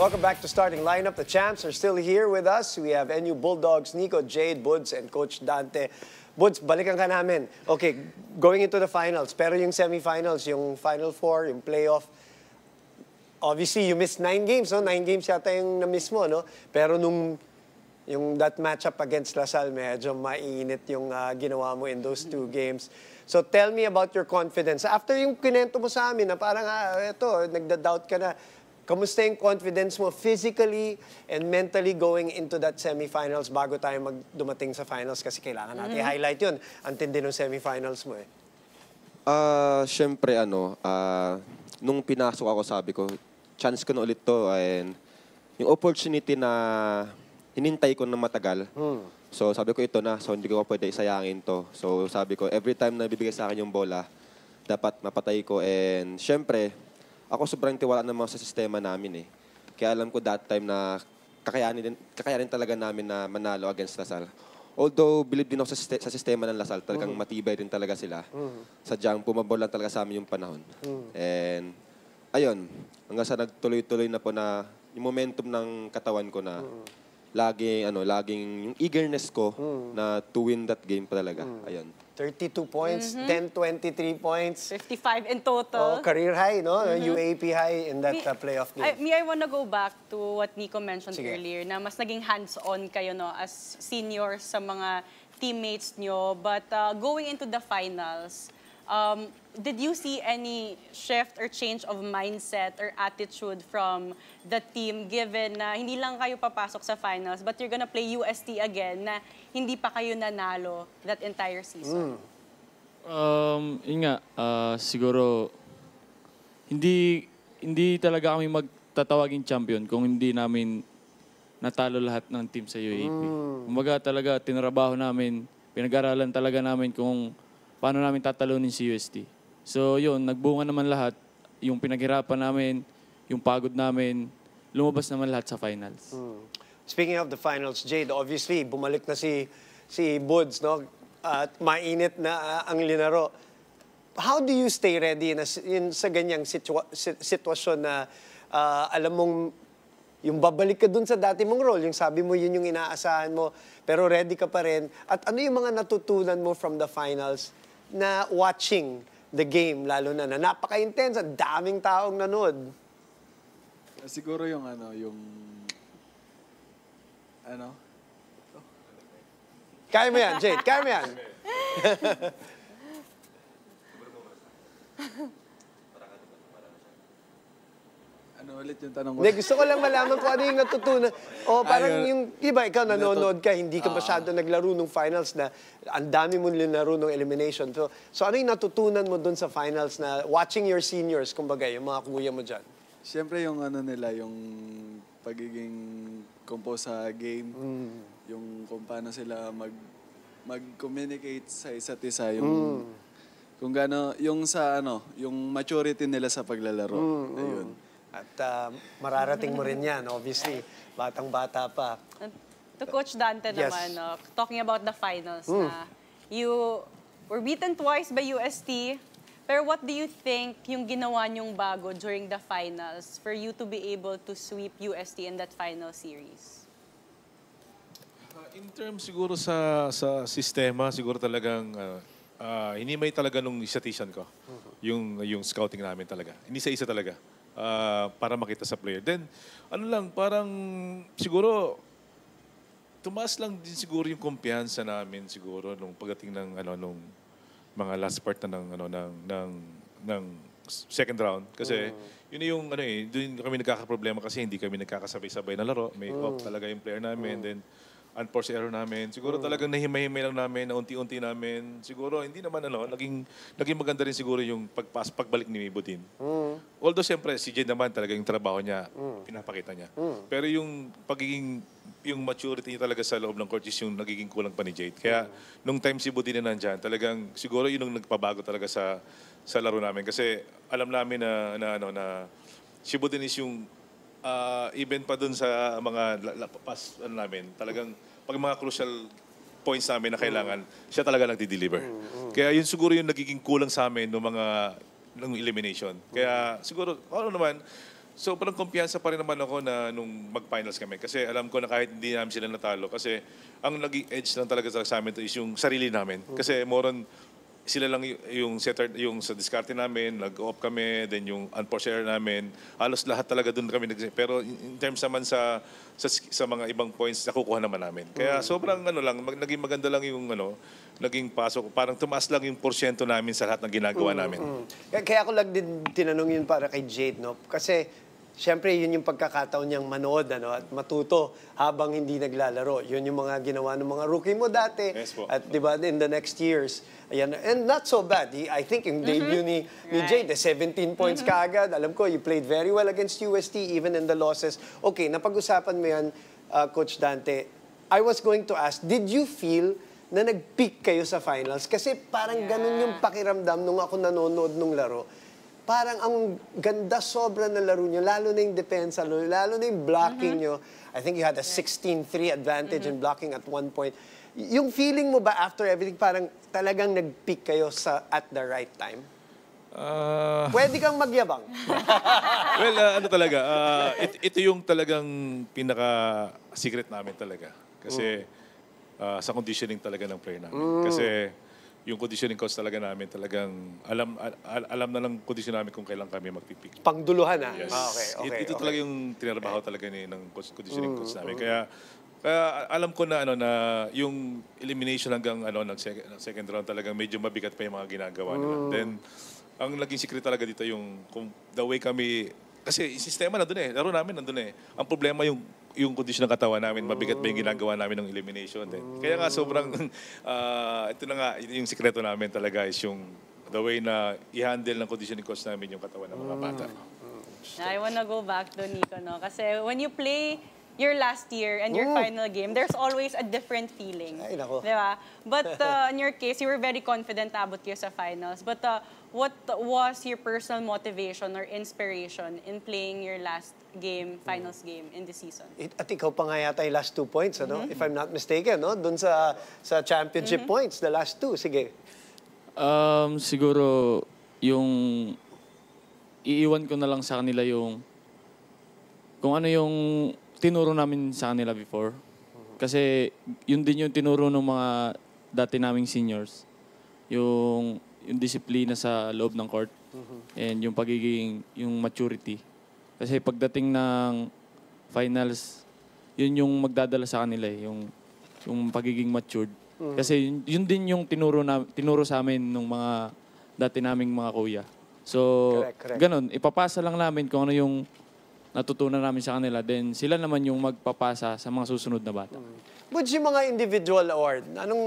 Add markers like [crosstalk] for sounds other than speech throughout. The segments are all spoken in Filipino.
Welcome back to Starting Lineup. The champs are still here with us. We have NU Bulldogs, Nico, Jade, Buds, and Coach Dante. Buds, balikan ka namin. Okay, going into the finals, pero yung semifinals, yung Final Four, yung playoff, obviously you missed nine games, no? Nine games yata yung na-miss mo, no? Pero nung yung that matchup against Lasal, medyo mainit yung uh, ginawa mo in those two games. So tell me about your confidence. After yung kinento mo sa amin na parang, ah, eto, nagda-doubt ka na, Kamusta yung confidence mo physically and mentally going into that semifinals bago tayo magdumating sa finals kasi kailangan natin mm. highlight yun. Ang tindi ng semifinals mo eh. Uh, ah, Siyempre, ano, uh, nung pinasok ako, sabi ko, chance ko na ulit to and yung opportunity na hinintay ko na matagal. Mm. So sabi ko ito na, so hindi ko pwede isayangin to. So sabi ko, every time na bibigay sa akin yung bola, dapat mapatay ko and syempre, ako sobrang tiwala naman sa sistema namin eh. Kaya alam ko that time na kakayanin, din, kakayanin talaga namin na manalo against Lasal. Although, believe din ako sa, sa sistema ng Lasal, talagang mm-hmm. matibay din talaga sila. Mm-hmm. Sadyang pumabol lang talaga sa amin yung panahon. Mm-hmm. And, ayun, hanggang sa nagtuloy-tuloy na po na yung momentum ng katawan ko na laging, ano, laging yung eagerness ko na to win that game pa talaga. Ayun. 32 points, mm -hmm. 10, 23 points. 55 in total. Oh, career high, no? Mm -hmm. UAP high in that me, uh, playoff game. I, me, I want to go back to what Nico mentioned Sige. earlier na mas naging hands-on kayo no as seniors sa mga teammates nyo. But uh, going into the finals, Um, did you see any shift or change of mindset or attitude from the team given na hindi lang kayo papasok sa finals but you're gonna play UST again na hindi pa kayo nanalo that entire season? Mm. Um, yun nga, uh, siguro hindi hindi talaga kami magtatawagin champion kung hindi namin natalo lahat ng team sa UAP. Mm. Kumbaga talaga tinrabaho namin, pinag-aralan talaga namin kung paano namin tatalunin si UST. So yun, nagbunga naman lahat. Yung pinaghirapan namin, yung pagod namin, lumabas naman lahat sa finals. Hmm. Speaking of the finals, Jade, obviously, bumalik na si, si Buds, no? At mainit na uh, ang linaro. How do you stay ready in, a, in sa ganyang situa sitwasyon na uh, alam mong yung babalik ka dun sa dati mong role, yung sabi mo yun yung inaasahan mo, pero ready ka pa rin. At ano yung mga natutunan mo from the finals na watching the game, lalo na na napaka-intense at daming taong nanood? Siguro yung ano, yung... Ano? Kaya mo yan, Jade. Kaya mo yan. [laughs] Ano ulit yung tanong ko? Hindi, gusto ko lang malaman kung ano yung natutunan. O parang Ayun, yung, iba, ikaw nanonood ka, hindi ka ah. masyado uh, naglaro nung finals na ang dami mong linaro nung elimination. So, so ano yung natutunan mo dun sa finals na watching your seniors, kumbaga, yung mga kuya mo dyan? Siyempre yung ano nila, yung pagiging compose sa game, mm. yung kung paano sila mag mag-communicate sa isa't isa, yung mm. kung gaano, yung sa ano, yung maturity nila sa paglalaro. Mm, mm. Ayun. Mm. At uh, mararating mo rin yan, obviously. Batang-bata pa. To Coach Dante yes. naman, no, talking about the finals mm. na you were beaten twice by UST. Pero what do you think yung ginawa niyong bago during the finals for you to be able to sweep UST in that final series? Uh, in terms siguro sa sa sistema, siguro talagang uh, uh, hinimay talaga nung station ko. Mm-hmm. Yung yung scouting namin talaga. Inisa-isa talaga uh, para makita sa player. Then, ano lang, parang siguro, tumaas lang din siguro yung kumpiyansa namin siguro nung pagdating ng ano nung mga last part na ng ano ng ng ng second round kasi mm. yun yung ano eh doon kami nagkakaproblema kasi hindi kami nagkakasabay-sabay na laro may mm. off talaga yung player namin mm. then unforced error ano namin. Siguro mm. talagang nahimay-himay lang namin, na unti-unti namin. Siguro, hindi naman ano, naging, naging maganda rin siguro yung pagpas, pagbalik ni Mibutin. Mm. Although, siyempre, si Jane naman talaga yung trabaho niya, mm. pinapakita niya. Mm. Pero yung pagiging, yung maturity niya talaga sa loob ng court is yung nagiging kulang pa ni Jade. Kaya, mm. nung time si Budin na nandyan, talagang, siguro yun ang nagpabago talaga sa, sa laro namin. Kasi, alam namin na, na, ano, na, si Budin is yung uh, even pa dun sa mga past ano namin, talagang pag mga crucial points namin na kailangan, mm. siya talaga nagdi-deliver. Mm, mm. Kaya yun siguro yung nagiging kulang sa amin ng mga ng elimination. Kaya siguro, ano naman, so parang kumpiyansa pa rin naman ako na nung mag-finals kami. Kasi alam ko na kahit hindi namin sila natalo, kasi ang naging edge lang talaga sa amin to is yung sarili namin. Mm. Kasi more on sila lang yung setter, yung sa diskarte namin, nag-off kami, then yung unfortunate namin, halos lahat talaga doon kami nag pero in terms naman sa sa, sa mga ibang points nakukuha naman namin. Kaya mm. sobrang ano lang mag, naging maganda lang yung ano, naging pasok, parang tumaas lang yung porsyento namin sa lahat ng ginagawa mm, namin. Mm, mm. Kaya ako lang din tinanong yun para kay Jade, no? Kasi Siyempre, yun yung pagkakataon niyang manood ano, at matuto habang hindi naglalaro. Yun yung mga ginawa ng mga rookie mo dati. Yes po. At di ba, in the next years. Ayan. And not so bad. He, I think yung debut mm -hmm. ni, ni right. Jade, 17 eh, points mm -hmm. kaagad. Alam ko, you played very well against UST even in the losses. Okay, napag-usapan mo yan, uh, Coach Dante. I was going to ask, did you feel na nag-peak kayo sa finals? Kasi parang yeah. ganun yung pakiramdam nung ako nanonood nung laro parang ang ganda sobra na laro nyo, lalo na yung depensa, lalo na yung blocking mm -hmm. nyo. I think you had a 16-3 advantage mm -hmm. in mm-hmm. blocking at one point. Yung feeling mo ba after everything, parang talagang nag-peak kayo sa at the right time? Uh... Pwede kang magyabang. [laughs] well, uh, ano talaga, uh, it, ito yung talagang pinaka-secret namin talaga. Kasi mm. uh, sa conditioning talaga ng player namin. Mm. Kasi yung conditioning coach talaga namin, talagang alam al, alam na lang condition namin kung kailan kami magpipik. Pangduluhan ah. Yes. Ah, okay, okay. It, ito okay. talaga yung tinrabaho talaga ni ng coach, conditioning mm, coach namin. Mm. Kaya kaya alam ko na ano na yung elimination hanggang ano ng second, second round talagang medyo mabigat pa yung mga ginagawa nila. Mm. Then ang laging secret talaga dito yung kung the way kami kasi yung sistema na doon eh, laro namin nandoon eh. Ang problema yung yung condition ng katawan namin, mabigat ba yung ginagawa namin ng elimination. Eh. Kaya nga sobrang, uh, [laughs] ito na nga, yung sikreto namin talaga is yung the way na i-handle ng conditioning coach namin yung katawan ng mga bata. I wanna go back to Nico, no? Kasi when you play your last year and your Ooh. Mm. final game, there's always a different feeling. Ay, nako. Di ba? But uh, in your case, you were very confident na abot kayo sa finals. But uh, What was your personal motivation or inspiration in playing your last game, finals mm. game in the season? It, at ikaw pa nga yata yung last two points, ano? Mm -hmm. If I'm not mistaken, no? dun sa, sa championship mm -hmm. points, the last two. Sige. Um, siguro, yung... Iiwan ko na lang sa kanila yung... Kung ano yung tinuro namin sa kanila before. Mm-hmm. Kasi yun din yung tinuro ng mga dati naming seniors. Yung yung disiplina sa loob ng court and yung pagiging yung maturity. Kasi pagdating ng finals, yun yung magdadala sa kanila eh, yung yung pagiging matured. Mm. Kasi yun, yun din yung tinuro na tinuro sa amin nung mga dati naming mga kuya. So, Correct, correct. ganun, ipapasa lang namin kung ano yung natutunan namin sa kanila. Then sila naman yung magpapasa sa mga susunod na bata. But yung mga individual award, anong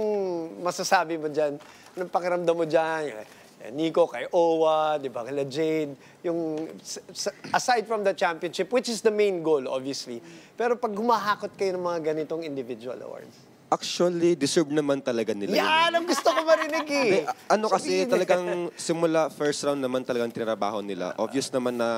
masasabi mo dyan? Anong pakiramdam mo dyan? Nico, kay Owa, di ba, kay Jade. Yung, aside from the championship, which is the main goal, obviously. Pero pag humahakot kayo ng mga ganitong individual awards, actually, deserve naman talaga nila. Yan! Yeah, ang gusto ko marinig eh. De, ano kasi talagang simula first round naman talagang tinrabaho nila. Obvious naman na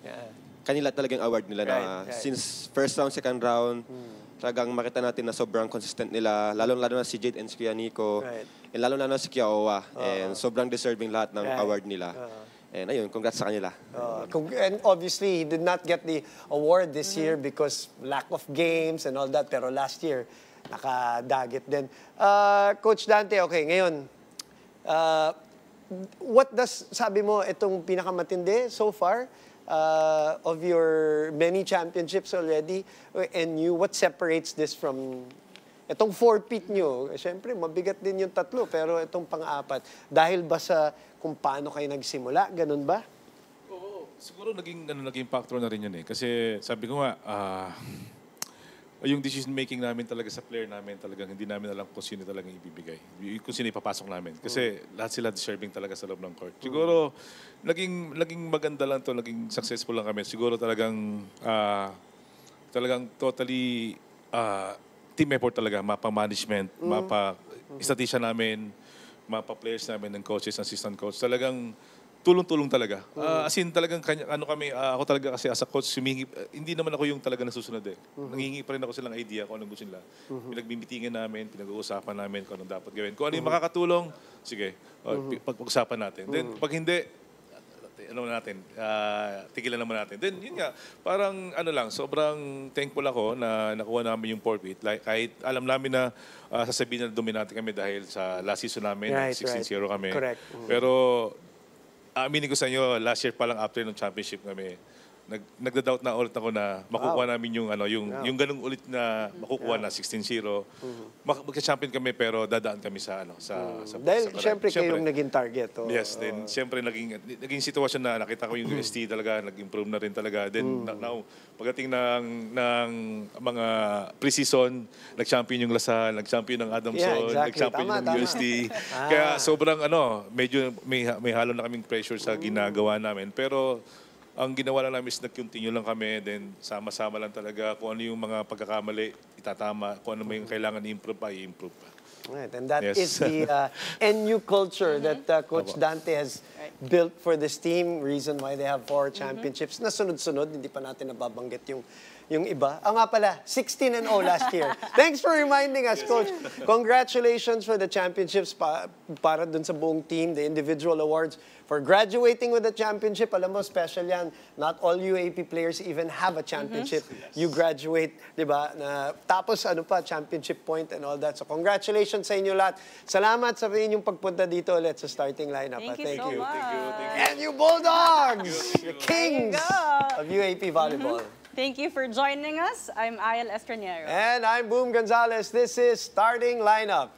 yeah kanila talagang award nila right, na right. since first round, second round, hmm. talagang makita natin na sobrang consistent nila, lalo lalo na si Jade and si Kuya Nico, right. and lalo-lalo na si Kiaowa, uh-huh. and sobrang deserving lahat ng right. award nila. Uh-huh. And ayun, congrats sa kanila. Uh, and obviously, he did not get the award this mm -hmm. year because lack of games and all that. Pero last year, nakadagit din. Uh, Coach Dante, okay, ngayon, uh, what does, sabi mo, itong pinakamatindi so far, uh, of your many championships already and you, what separates this from Itong forfeit nyo, eh, syempre, mabigat din yung tatlo, pero itong pang-apat, dahil ba sa kung paano kayo nagsimula, ganun ba? Oo, siguro naging, ano, naging factor na rin yun eh. Kasi sabi ko nga, uh, yung decision making namin talaga sa player namin talagang hindi namin alam kung sino talaga ibibigay. Kung sino ipapasok namin. Kasi mm. lahat sila deserving talaga sa loob ng court. Mm. Siguro, mm. naging, naging maganda lang to, naging successful lang kami. Siguro talagang, uh, talagang totally uh, team effort talaga. Mapa management, mm. mapa mm. statistician namin, mapa players namin, ng coaches, assistant coach. Talagang Tulong-tulong talaga. Uh, as in talagang kanya, ano kami, uh, ako talaga kasi as a coach, sumingi, uh, eh, hindi naman ako yung talaga nasusunod eh. Mm-hmm. Nangingi pa rin ako silang idea kung anong gusto nila. Mm-hmm. Pinagmimitingan namin, pinag-uusapan namin kung anong dapat gawin. Kung ano yung mm-hmm. makakatulong, sige, uh, mm-hmm. pag-usapan natin. Mm-hmm. Then mhm. pag hindi, ah, ano natin, uh, tigilan naman natin. Then, yun nga, parang ano lang, sobrang thankful ako na nakuha namin yung 4 forfeit. Like, kahit alam namin na uh, sasabihin na dominante kami dahil sa last season namin, right, 16-0 right. kami. Correct. Mhm. Pero aminin ko sa inyo, last year pa lang after ng championship kami, nag, nagda-doubt na ulit ako na makukuha wow. namin yung ano yung yeah. yung ganung ulit na mm-hmm. makukuha yeah. na 16-0. Mm-hmm. Magka-champion kami pero dadaan kami sa ano sa mm. sa Dahil sa syempre yung naging target. Oh, yes, oh. syempre naging naging sitwasyon na nakita ko yung mm-hmm. UST talaga nag-improve na rin talaga. Then mm. now pagdating ng ng mga pre-season, nag-champion yung Lasal, nag-champion ng Adamson, yeah, exactly. nag-champion yung tama. UST. [laughs] ah. Kaya sobrang ano, medyo may may halo na kaming pressure sa ginagawa namin pero ang ginawa lang namin is nag-continue lang kami, then sama-sama lang talaga kung ano yung mga pagkakamali, itatama, kung ano may kailangan i-improve pa, i-improve pa. Right, and that yes. is the uh, NU culture mm -hmm. that uh, Coach Dante has right. built for this team. Reason why they have four mm-hmm. championships. Mm -hmm. Nasunod-sunod, hindi pa natin nababanggit yung yung iba. Ah nga pala, 16 and 0 last year. [laughs] Thanks for reminding us, Coach. Congratulations for the championships pa para dun sa buong team, the individual awards. For graduating with a championship, alam mo, special yan. Not all UAP players even have a championship. Mm -hmm. You graduate, di ba? Na, tapos ano pa, championship point and all that. So congratulations sa inyo lahat. Salamat sa inyong pagpunta dito ulit sa starting lineup. Thank, thank you, thank so you. Much. Thank you, thank you. And you Bulldogs, you. kings of UAP volleyball. Mm -hmm. Thank you for joining us. I'm Ayel Estraniero. And I'm Boom Gonzalez. This is Starting Lineup.